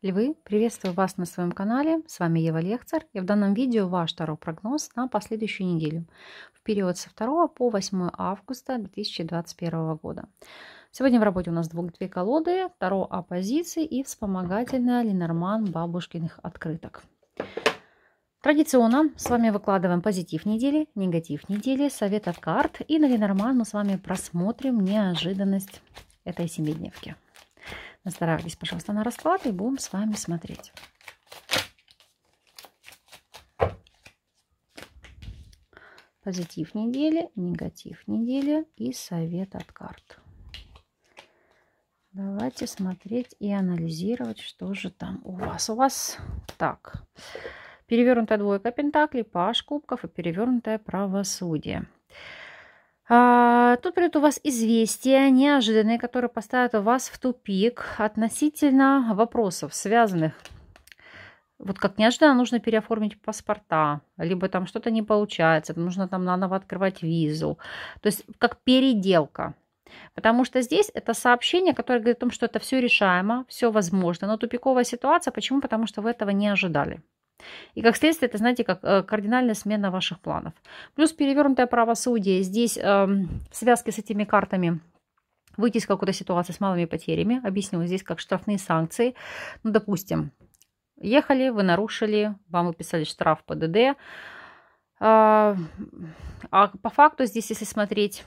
Львы, приветствую вас на своем канале, с вами Ева Лехцер, и в данном видео ваш второй прогноз на последующую неделю, в период со 2 по 8 августа 2021 года. Сегодня в работе у нас двух две колоды, Таро оппозиции и вспомогательная Ленорман бабушкиных открыток. Традиционно с вами выкладываем позитив недели, негатив недели, совет от карт, и на Ленорман мы с вами просмотрим неожиданность этой семидневки. Настраивайтесь, пожалуйста, на расклад и будем с вами смотреть. Позитив недели, негатив недели и совет от карт. Давайте смотреть и анализировать, что же там у вас. У вас так. Перевернутая двойка пентаклей, паш кубков и перевернутое правосудие. А, тут придет у вас известие неожиданное, которое поставит вас в тупик относительно вопросов, связанных вот как неожиданно нужно переоформить паспорта, либо там что-то не получается, нужно там наново открывать визу. То есть как переделка. Потому что здесь это сообщение, которое говорит о том, что это все решаемо, все возможно, но тупиковая ситуация. Почему? Потому что вы этого не ожидали. И как следствие, это, знаете, как э, кардинальная смена ваших планов. Плюс перевернутое правосудие. Здесь э, в связке с этими картами выйти из какой-то ситуации с малыми потерями. Объясню, здесь как штрафные санкции. Ну, допустим, ехали, вы нарушили, вам выписали штраф по ДД. А, а по факту здесь, если смотреть,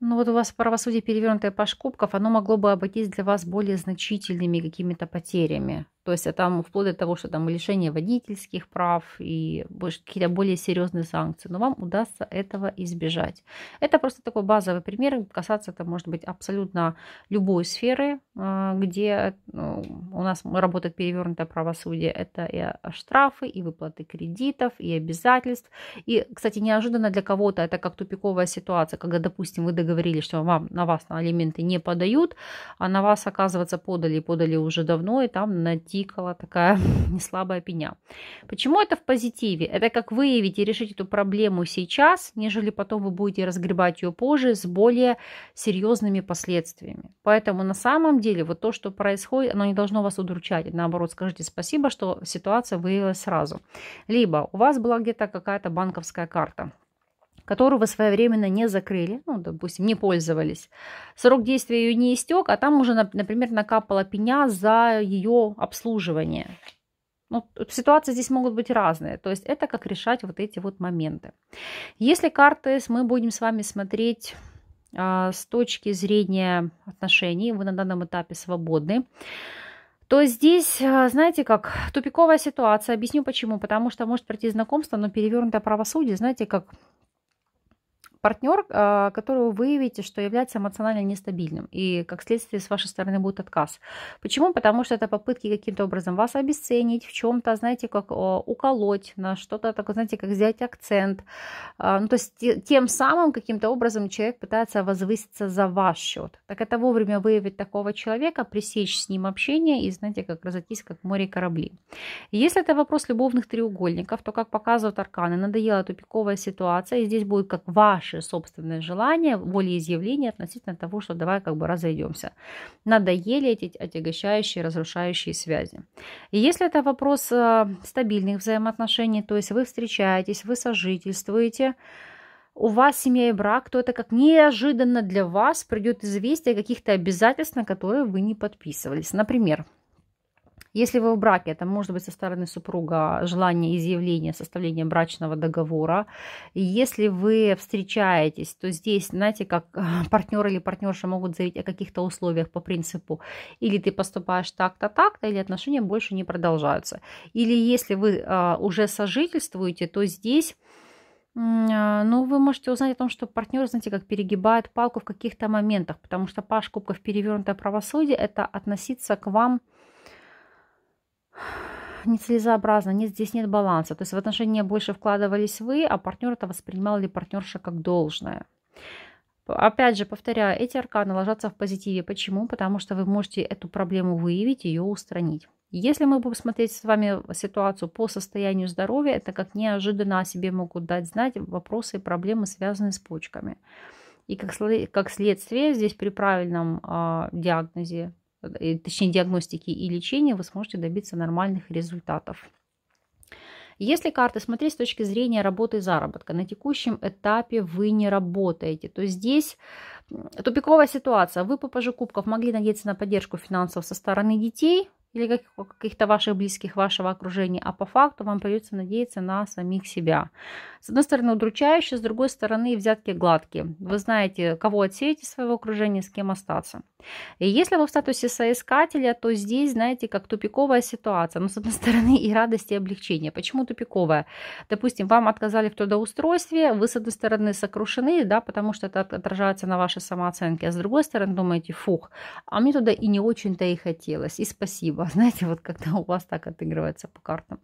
ну вот у вас правосудие перевернутое по шкубков, оно могло бы обойтись для вас более значительными какими-то потерями. То есть а там вплоть до того, что там лишение водительских прав и какие-то более серьезные санкции. Но вам удастся этого избежать. Это просто такой базовый пример. Касаться это может быть абсолютно любой сферы, а, где ну, у нас работает перевернутое правосудие. Это и штрафы, и выплаты кредитов, и обязательств. И, кстати, неожиданно для кого-то это как тупиковая ситуация, когда, допустим, вы договорились, что вам на вас на алименты не подают, а на вас, оказывается, подали, подали уже давно, и там найти потикала такая слабая пеня. Почему это в позитиве? Это как выявить и решить эту проблему сейчас, нежели потом вы будете разгребать ее позже с более серьезными последствиями. Поэтому на самом деле вот то, что происходит, оно не должно вас удручать. Наоборот, скажите спасибо, что ситуация выявилась сразу. Либо у вас была где-то какая-то банковская карта, которого своевременно не закрыли, ну, допустим, не пользовались. Срок действия ее не истек, а там уже, например, накапала пеня за ее обслуживание. Ну, ситуации здесь могут быть разные. То есть это как решать вот эти вот моменты. Если карты мы будем с вами смотреть а, с точки зрения отношений, вы на данном этапе свободны, то здесь, а, знаете как, тупиковая ситуация. Объясню почему. Потому что может пройти знакомство, но перевернутое правосудие, знаете, как партнер, а, которого вы выявите, что является эмоционально нестабильным, и как следствие с вашей стороны будет отказ. Почему? Потому что это попытки каким-то образом вас обесценить в чем-то, знаете, как а, уколоть на что-то такое, знаете, как взять акцент. А, ну, то есть тем самым каким-то образом человек пытается возвыситься за ваш счет. Так это вовремя выявить такого человека, пресечь с ним общение и, знаете, как разойтись, как море корабли. Если это вопрос любовных треугольников, то, как показывают арканы, надоела тупиковая ситуация, и здесь будет как ваш ваши собственные желания, волеизъявления относительно того, что давай как бы разойдемся. Надоели эти отягощающие, разрушающие связи. И если это вопрос э, стабильных взаимоотношений, то есть вы встречаетесь, вы сожительствуете, у вас семья и брак, то это как неожиданно для вас придет известие каких-то обязательствах, на которые вы не подписывались. Например, если вы в браке, это может быть со стороны супруга желание изъявления, составления брачного договора. И если вы встречаетесь, то здесь, знаете, как э, партнер или партнерша могут заявить о каких-то условиях по принципу или ты поступаешь так-то, так-то, или отношения больше не продолжаются. Или если вы э, уже сожительствуете, то здесь э, ну, вы можете узнать о том, что партнер, знаете, как перегибает палку в каких-то моментах, потому что паш кубков перевернутое правосудие – это относиться к вам – нецелесообразно, нет, здесь нет баланса. То есть в отношения больше вкладывались вы, а партнер это воспринимал или партнерша как должное. Опять же, повторяю, эти арканы ложатся в позитиве. Почему? Потому что вы можете эту проблему выявить и ее устранить. Если мы будем смотреть с вами ситуацию по состоянию здоровья, это как неожиданно о себе могут дать знать вопросы и проблемы, связанные с почками. И как, как следствие, здесь при правильном э, диагнозе точнее диагностики и лечения, вы сможете добиться нормальных результатов. Если карты смотреть с точки зрения работы и заработка, на текущем этапе вы не работаете, то здесь тупиковая ситуация. Вы по пажу кубков могли надеяться на поддержку финансов со стороны детей, или каких-то ваших близких, вашего окружения, а по факту вам придется надеяться на самих себя. С одной стороны, удручающе, с другой стороны, взятки гладкие. Вы знаете, кого отсеять из своего окружения, с кем остаться. И если вы в статусе соискателя, то здесь, знаете, как тупиковая ситуация. Но, с одной стороны, и радость, и облегчение. Почему тупиковая? Допустим, вам отказали в трудоустройстве, вы, с одной стороны, сокрушены, да, потому что это отражается на вашей самооценке, а с другой стороны, думаете, фух, а мне туда и не очень-то и хотелось, и спасибо спасибо, знаете, вот когда у вас так отыгрывается по картам.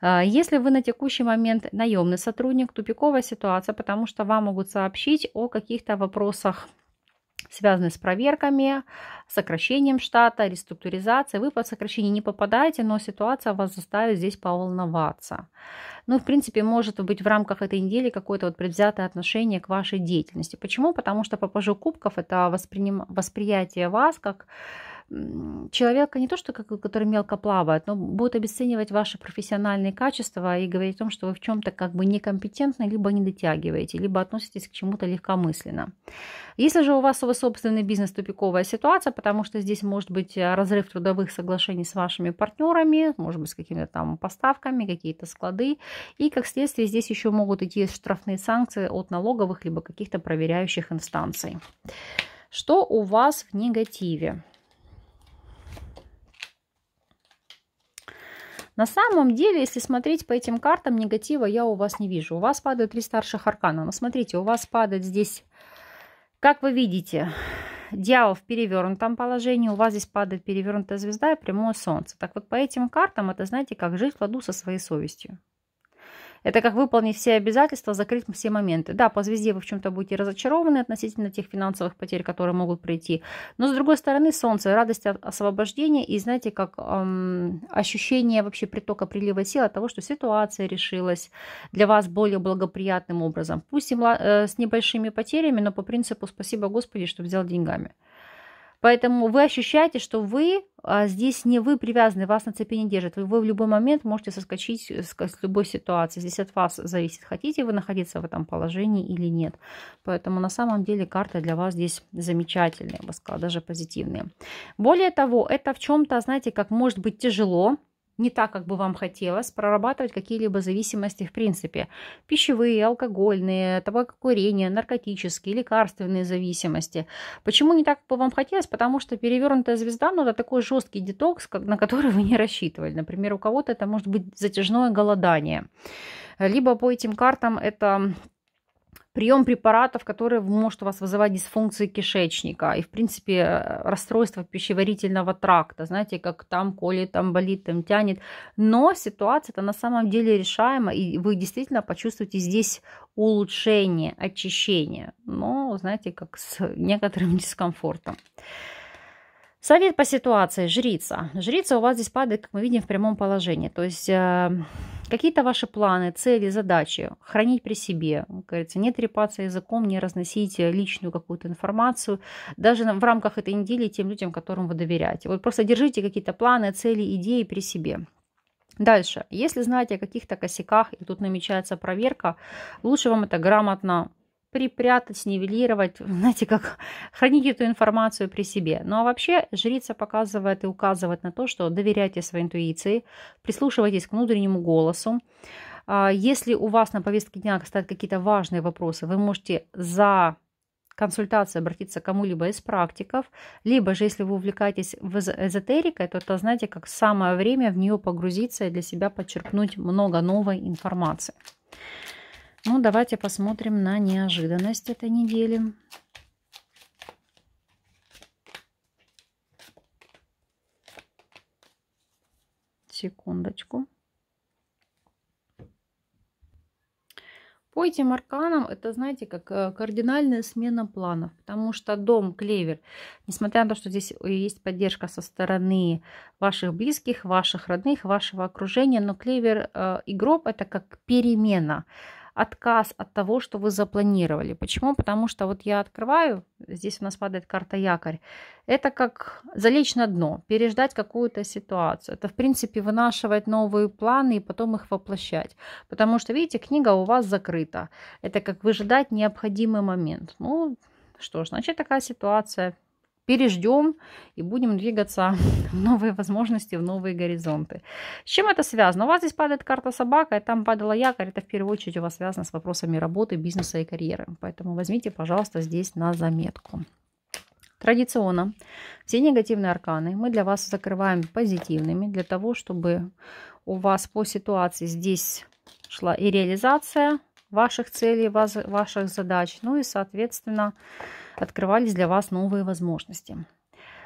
А, если вы на текущий момент наемный сотрудник, тупиковая ситуация, потому что вам могут сообщить о каких-то вопросах связанных с проверками, сокращением штата, реструктуризацией. Вы под сокращение не попадаете, но ситуация вас заставит здесь поволноваться. Ну, в принципе, может быть в рамках этой недели какое-то вот предвзятое отношение к вашей деятельности. Почему? Потому что по пажу кубков это восприятие вас как человека не то, что как который мелко плавает, но будут обесценивать ваши профессиональные качества и говорить о том, что вы в чем-то как бы некомпетентны, либо не дотягиваете, либо относитесь к чему-то легкомысленно. Если же у вас свой собственный бизнес тупиковая ситуация, потому что здесь может быть э, разрыв трудовых соглашений с вашими партнерами, может быть, с какими-то там поставками, какие-то склады, и как следствие здесь еще могут идти штрафные санкции от налоговых либо каких-то проверяющих инстанций. Что у вас в негативе? На самом деле, если смотреть по этим картам, негатива я у вас не вижу. У вас падают три старших аркана. Но смотрите, у вас падает здесь, как вы видите, дьявол в перевернутом положении, у вас здесь падает перевернутая звезда и прямое солнце. Так вот, по этим картам это, знаете, как жить в ладу со своей совестью. Это как выполнить все обязательства, закрыть все моменты. Да, по звезде вы в чем-то будете разочарованы относительно тех финансовых потерь, которые могут прийти. Но с другой стороны, солнце, радость освобождения и, знаете, как эм, ощущение вообще притока, прилива сил от того, что ситуация решилась для вас более благоприятным образом. Пусть и э, с небольшими потерями, но по принципу «спасибо Господи, что взял деньгами». Поэтому вы ощущаете, что вы а, здесь не вы привязаны, вас на цепи не держат. Вы, вы в любой момент можете соскочить с, с любой ситуации. Здесь от вас зависит, хотите вы находиться в этом положении или нет. Поэтому на самом деле карты для вас здесь замечательные, я бы сказала, даже позитивные. Более того, это в чем-то, знаете, как может быть тяжело, не так, как бы вам хотелось, прорабатывать какие-либо зависимости в принципе. Пищевые, алкогольные, табакокурение, наркотические, лекарственные зависимости. Почему не так, как бы вам хотелось? Потому что перевернутая звезда, ну, это такой жесткий детокс, на который вы не рассчитывали. Например, у кого-то это может быть затяжное голодание. Либо по этим картам это прием препаратов, которые может у вас вызывать дисфункции кишечника и, в принципе, э, расстройство пищеварительного тракта, знаете, как там колет, там болит, там тянет. Но ситуация это на самом деле решаема, и вы действительно почувствуете здесь улучшение, очищение, но, знаете, как с некоторым дискомфортом. Совет по ситуации. Жрица. Жрица у вас здесь падает, как мы видим, в прямом положении. То есть э, Какие-то ваши планы, цели, задачи хранить при себе. Говорится, не трепаться языком, не разносить личную какую-то информацию, даже в рамках этой недели тем людям, которым вы доверяете. Вот просто держите какие-то планы, цели, идеи при себе. Дальше, если знаете о каких-то косяках и тут намечается проверка, лучше вам это грамотно припрятать, снивелировать, знаете, как хранить эту информацию при себе. Ну а вообще жрица показывает и указывает на то, что доверяйте своей интуиции, прислушивайтесь к внутреннему голосу. А, если у вас на повестке дня стоят какие-то важные вопросы, вы можете за консультацию обратиться к кому-либо из практиков, либо же, если вы увлекаетесь в эзотерикой, то это, знаете, как самое время в нее погрузиться и для себя подчеркнуть много новой информации. Ну, давайте посмотрим на неожиданность этой недели. Секундочку. По этим арканам это, знаете, как э, кардинальная смена планов, потому что дом, клевер, несмотря на то, что здесь э, есть поддержка со стороны ваших близких, ваших родных, вашего окружения, но клевер э, и гроб это как перемена отказ от того, что вы запланировали. Почему? Потому что вот я открываю, здесь у нас падает карта якорь. Это как залечь на дно, переждать какую-то ситуацию. Это, в принципе, вынашивать новые планы и потом их воплощать. Потому что, видите, книга у вас закрыта. Это как выжидать необходимый момент. Ну, что ж, значит, такая ситуация переждем и будем двигаться в новые возможности, в новые горизонты. С чем это связано? У вас здесь падает карта собака, и там падала якорь. Это в первую очередь у вас связано с вопросами работы, бизнеса и карьеры. Поэтому возьмите, пожалуйста, здесь на заметку. Традиционно все негативные арканы мы для вас закрываем позитивными, для того, чтобы у вас по ситуации здесь шла и реализация, ваших целей, ваших задач. Ну и, соответственно, открывались для вас новые возможности.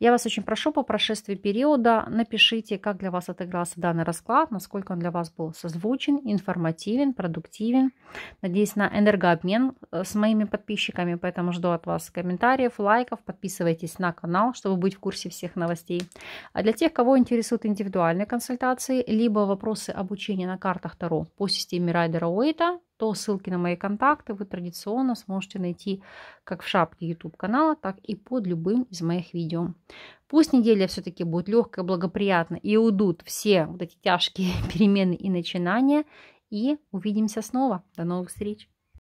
Я вас очень прошу, по прошествии периода напишите, как для вас отыгрался данный расклад, насколько он для вас был созвучен, информативен, продуктивен. Надеюсь на энергообмен э, с моими подписчиками, поэтому жду от вас комментариев, лайков, подписывайтесь на канал, чтобы быть в курсе всех новостей. А для тех, кого интересуют индивидуальные консультации, либо вопросы обучения на картах Таро по системе Райдера Уэйта, то ссылки на мои контакты вы традиционно сможете найти как в шапке YouTube канала, так и под любым из моих видео. Пусть неделя все-таки будет легкая, благоприятная и уйдут все вот эти тяжкие перемены и начинания. И увидимся снова. До новых встреч!